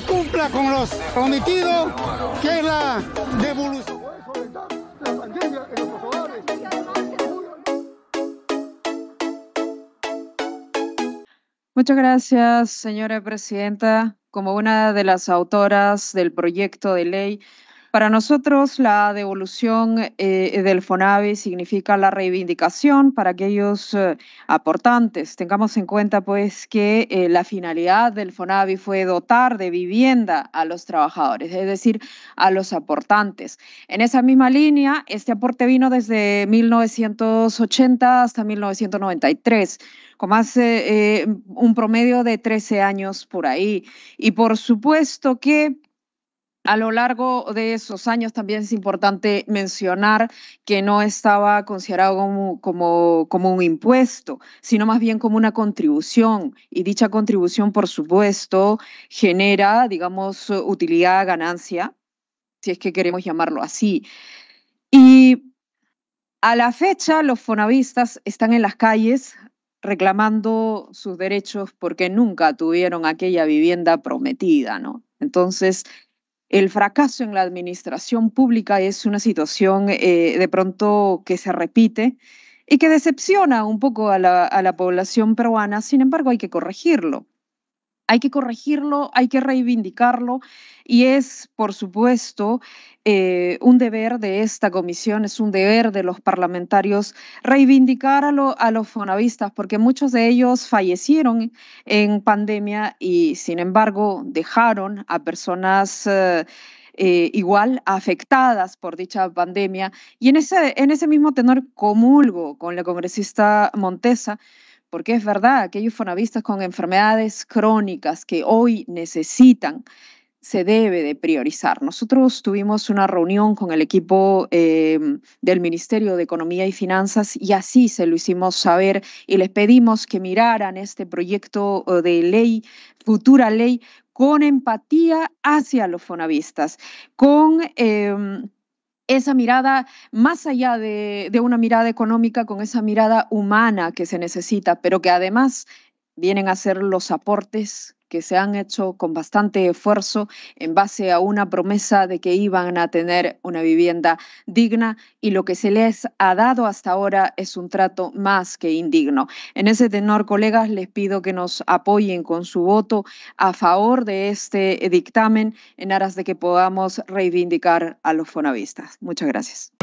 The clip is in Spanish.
cumpla con los prometidos, que es la devolución. Muchas gracias, señora presidenta. Como una de las autoras del proyecto de ley para nosotros, la devolución eh, del FONAVI significa la reivindicación para aquellos eh, aportantes. Tengamos en cuenta, pues, que eh, la finalidad del FONAVI fue dotar de vivienda a los trabajadores, es decir, a los aportantes. En esa misma línea, este aporte vino desde 1980 hasta 1993 con más un promedio de 13 años por ahí. Y por supuesto que a lo largo de esos años también es importante mencionar que no estaba considerado como, como, como, un impuesto, sino más bien como una contribución. Y dicha contribución, por supuesto, genera, digamos, utilidad, ganancia, si es que queremos llamarlo así. Y a la fecha, los fonavistas están en las calles reclamando sus derechos porque nunca tuvieron aquella vivienda prometida, ¿no? Entonces, el fracaso en la administración pública es una situación eh, de pronto que se repite y que decepciona un poco a la población peruana, sin embargo hay que corregirlo hay que corregirlo, hay que reivindicarlo y es, por supuesto, eh, un deber de esta comisión, es un deber de los parlamentarios reivindicar a, los fonavistas, porque muchos de ellos fallecieron en pandemia y, sin embargo, dejaron a personas... Eh, eh, igual afectadas por dicha pandemia. Y en ese, en ese mismo tenor comulgo con la congresista Montesa, porque es verdad, aquellos fonavistas con enfermedades crónicas que hoy necesitan, se debe de priorizar. Nosotros tuvimos una reunión con el equipo em, del Ministerio de Economía y Finanzas y así se lo hicimos saber y les pedimos que miraran este proyecto eh, de ley, futura ley, con empatía hacia los fonavistas, con... Em, esa mirada más allá de, una mirada económica, con esa mirada humana que se necesita, pero que además vienen a ser los aportes que se han hecho con bastante esfuerzo en base a una promesa de que iban a tener una vivienda digna y lo que se les ha dado hasta ahora es un trato más que indigno. En ese tenor, colegas, les pido que nos apoyen con su voto a favor de este dictamen en aras de que podamos reivindicar a los fonavistas. Muchas gracias.